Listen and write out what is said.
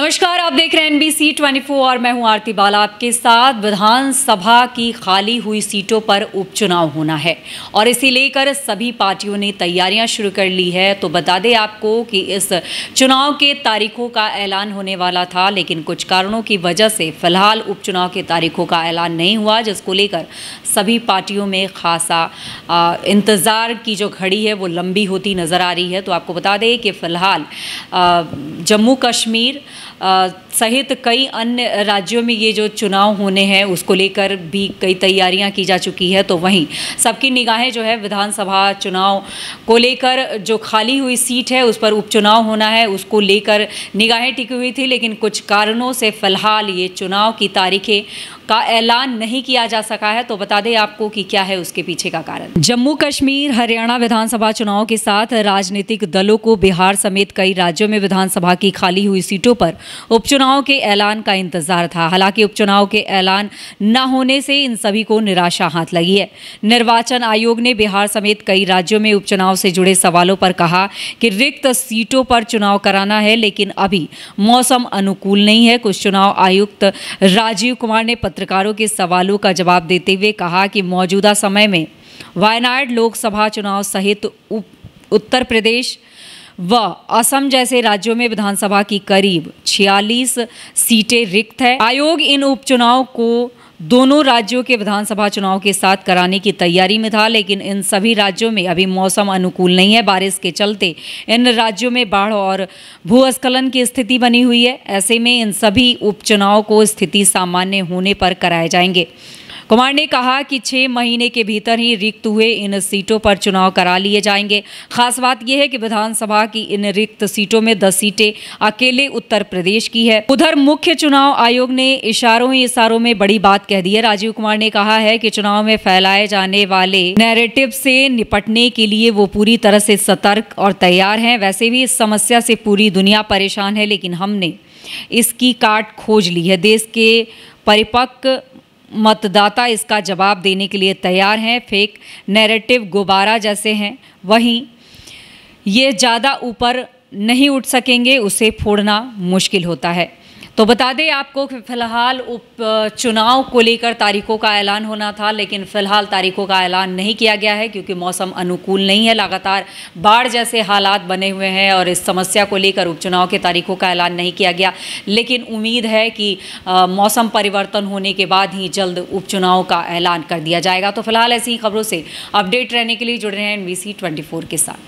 नमस्कार आप देख रहे हैं एनबीसी 24 और मैं हूं आरती बाला आपके साथ विधानसभा की खाली हुई सीटों पर उपचुनाव होना है और इसी लेकर सभी पार्टियों ने तैयारियां शुरू कर ली है तो बता दें आपको कि इस चुनाव के तारीखों का ऐलान होने वाला था लेकिन कुछ कारणों की वजह से फिलहाल उपचुनाव की तारीखों का ऐलान नहीं हुआ जिसको लेकर सभी पार्टियों में खासा इंतज़ार की जो घड़ी है वो लंबी होती नज़र आ रही है तो आपको बता दें कि फ़िलहाल जम्मू कश्मीर सहित कई अन्य राज्यों में ये जो चुनाव होने हैं उसको लेकर भी कई तैयारियां की जा चुकी है तो वहीं सबकी निगाहें जो है विधानसभा चुनाव को लेकर जो खाली हुई सीट है उस पर उपचुनाव होना है उसको लेकर निगाहें टिकी हुई थी लेकिन कुछ कारणों से फिलहाल ये चुनाव की तारीखें का ऐलान नहीं किया जा सका है तो बता दें आपको कि क्या है उसके पीछे का कारण जम्मू कश्मीर हरियाणा विधानसभा चुनाव के साथ राजनीतिक दलों को बिहार समेत कई राज्यों में विधानसभा की खाली हुई सीटों पर उपचुनाव के ऐलान का इंतजार था हालांकि उपचुनाव के ऐलान न होने से इन सभी को निराशा हाथ लगी है निर्वाचन आयोग ने बिहार समेत कई राज्यों में उपचुनाव से जुड़े सवालों पर कहा कि रिक्त सीटों पर चुनाव कराना है लेकिन अभी मौसम अनुकूल नहीं है कुछ चुनाव आयुक्त राजीव कुमार ने पत्रकारों के सवालों का जवाब देते हुए कहा कि मौजूदा समय में वायनाड लोकसभा चुनाव सहित उत्तर प्रदेश व असम जैसे राज्यों में विधानसभा की करीब 46 सीटें रिक्त है आयोग इन उपचुनाव को दोनों राज्यों के विधानसभा चुनाव के साथ कराने की तैयारी में था लेकिन इन सभी राज्यों में अभी मौसम अनुकूल नहीं है बारिश के चलते इन राज्यों में बाढ़ और भूस्खलन की स्थिति बनी हुई है ऐसे में इन सभी उपचुनाव को स्थिति सामान्य होने पर कराए जाएंगे कुमार ने कहा कि छह महीने के भीतर ही रिक्त हुए इन सीटों पर चुनाव करा लिए जाएंगे खास बात यह है कि विधानसभा की इन रिक्त सीटों में दस सीटें अकेले उत्तर प्रदेश की है उधर मुख्य चुनाव आयोग ने इशारों ही इशारों में बड़ी बात कह दी है राजीव कुमार ने कहा है कि चुनाव में फैलाए जाने वाले नेरेटिव से निपटने के लिए वो पूरी तरह से सतर्क और तैयार है वैसे भी इस समस्या से पूरी दुनिया परेशान है लेकिन हमने इसकी काट खोज ली है देश के परिपक्व मतदाता इसका जवाब देने के लिए तैयार हैं फेक नैरेटिव गुब्बारा जैसे हैं वहीं ये ज़्यादा ऊपर नहीं उठ सकेंगे उसे फोड़ना मुश्किल होता है तो बता दें आपको कि फिलहाल उप चुनाव को लेकर तारीखों का ऐलान होना था लेकिन फिलहाल तारीखों का ऐलान नहीं किया गया है क्योंकि मौसम अनुकूल नहीं है लगातार बाढ़ जैसे हालात बने हुए हैं और इस समस्या को लेकर उपचुनाव के तारीखों का ऐलान नहीं किया गया लेकिन उम्मीद है कि आ, मौसम परिवर्तन होने के बाद ही जल्द उपचुनाव का ऐलान कर दिया जाएगा तो फिलहाल ऐसी ही खबरों से अपडेट रहने के लिए जुड़ रहे हैं एन के साथ